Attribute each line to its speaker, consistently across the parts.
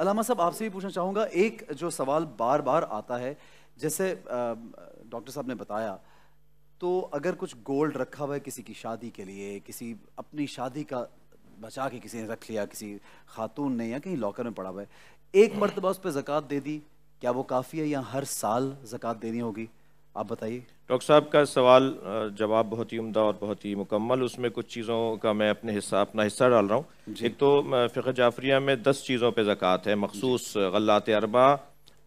Speaker 1: अलामा साहब आपसे भी पूछना चाहूँगा एक जो सवाल बार बार आता है जैसे डॉक्टर साहब ने बताया तो अगर कुछ गोल्ड रखा हुआ है किसी की शादी के लिए किसी अपनी शादी का बचा के किसी ने रख लिया किसी खातून ने या कहीं लॉकर में पड़ा हुआ है एक मरतबा उस पर जक़ात दे दी क्या वो काफ़ी है या हर साल जक़ात देनी होगी आप बताइए
Speaker 2: डॉक्टर साहब का सवाल जवाब बहुत ही उमदा और बहुत ही मुकम्मल उसमें कुछ चीज़ों का मैं अपने हिस्सा अपना हिस्सा डाल रहा हूँ एक तो फ़िक जाफरिया में दस चीज़ों पर ज़क़़त है मखसूस गल्लात अरबा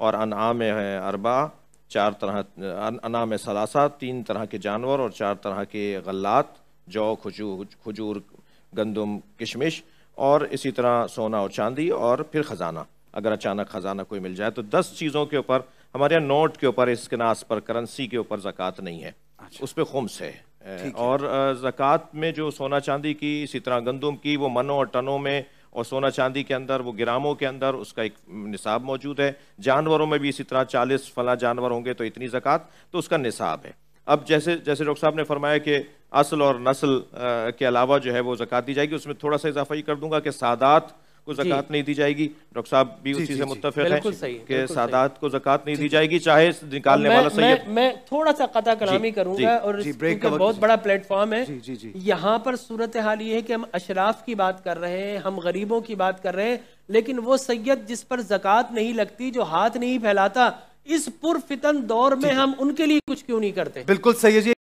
Speaker 2: और अनाम अरबा चार तरह अनाम सलासा तीन तरह के जानवर और चार तरह के गल्लात जौ खजूर खजूर गंदम किशमिश और इसी तरह सोना और चांदी और फिर ख़जाना अगर अचानक ख़जाना कोई मिल जाए तो दस चीज़ों के ऊपर हमारे यहाँ नोट के ऊपर इसके नाश पर करेंसी के ऊपर जक़ात नहीं है अच्छा। उस पर खुम्स है और जक़ात में जो सोना चांदी की इसी तरह गंदम की वो मनों और टनों में और सोना चांदी के अंदर वो ग्रामों के अंदर उसका एक निसाब मौजूद है जानवरों में भी इसी तरह चालीस फला जानवर होंगे तो इतनी जक़ात तो उसका निसाब है अब जैसे जैसे डॉक्टर साहब ने फरमाया कि असल और नस्ल के अलावा जो है वो ज़क़़त दी जाएगी उसमें थोड़ा सा इजाफा ही कर दूंगा कि सादात को जक़ात नहीं दी जाएगी डॉक्टर साहब भी उसी से मुतफ है कि सादात को जक़ात नहीं दी जाएगी चाहे निकालने वाला सैयद मैं थोड़ा सा कता कलामी करूंगा और बहुत बड़ा प्लेटफॉर्म है यहाँ पर सूरत हाल ये है कि हम अशराफ की बात कर रहे हैं हम गरीबों की बात कर रहे हैं लेकिन वो सैयद जिस पर जक़ात नहीं लगती जो हाथ नहीं फैलाता इस पुरफितन दौर में हम
Speaker 1: उनके लिए कुछ क्यों नहीं करते बिल्कुल सही है